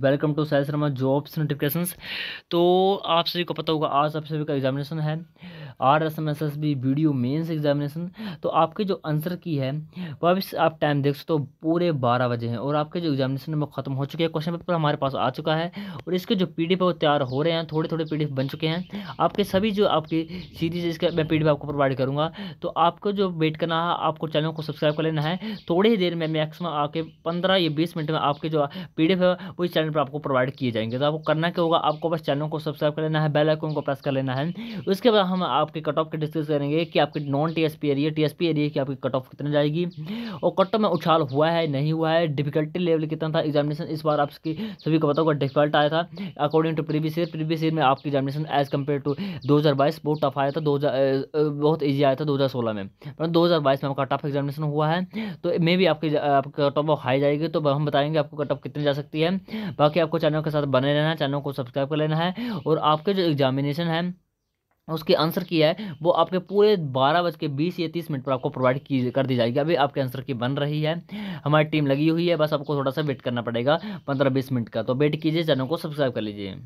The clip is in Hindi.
welcome to Sai Sharma jobs notifications तो आप सभी को पता होगा आज आप सभी का एग्जामिनेशन है R S M S S B VDO mains examination तो आपके जो आंसर की है वह आप टाइम देख सकते हो पूरे बारह बजे हैं और आपके जो एग्जामिनेशन वो ख़त्म हो चुके हैं क्वेश्चन पेपर हमारे पास आ चुका है और इसके जो पी डी वो तैयार हो रहे हैं थोड़े थोड़े पी बन चुके हैं आपके सभी जो आपकी सीरीज इसके मैं पी आपको प्रोवाइड करूँगा तो आपको जो वेट करना है आपको चैनल को सब्सक्राइब कर लेना है थोड़ी ही देर में मैक्सिमम आपके पंद्रह या बीस मिनट में आपके जो पी है वो इस चैनल पर आपको प्रोवाइड किए जाएंगे तो आपको करना क्या होगा आपको बस चैनल को सब्सक्राइब कर लेना है बेल आइकन को प्रेस कर लेना है उसके बाद हम आप आपके कट ऑफ की डिस्कस करेंगे कि आपके non TSP area TSP area की आपकी कट ऑफ कितनी जाएगी और कट ऑफ में उछाल हुआ है नहीं हुआ है डिफिकल्टी लेवल कितना था एग्जामिनेशन इस बार आपकी सभी को बताओ डिफिकल्ट आया था according to previous year previous year में आपकी एग्जामिनेशन एज कम्पेयर टू दो बहुत टफ आया था दो बहुत ईजी आया था दो में पर दो में आपका टफ एग्जामिनेशन हुआ है तो मे भी आपकी आपकी कट ऑफ हाई जाएगी तो हम बताएंगे आपको कट ऑफ कितनी जा सकती है बाकी आपको चैनल के साथ बने रहना है चैनल को सब्सक्राइब कर लेना है और आपके जो एग्जामिनेशन है उसके आंसर की है वो आपके पूरे बारह बज के बीस या तीस मिनट पर आपको प्रोवाइड की कर दी जाएगी अभी आपके आंसर की बन रही है हमारी टीम लगी हुई है बस आपको थोड़ा सा वेट करना पड़ेगा पंद्रह बीस मिनट का तो वेट कीजिए चैनल को सब्सक्राइब कर लीजिए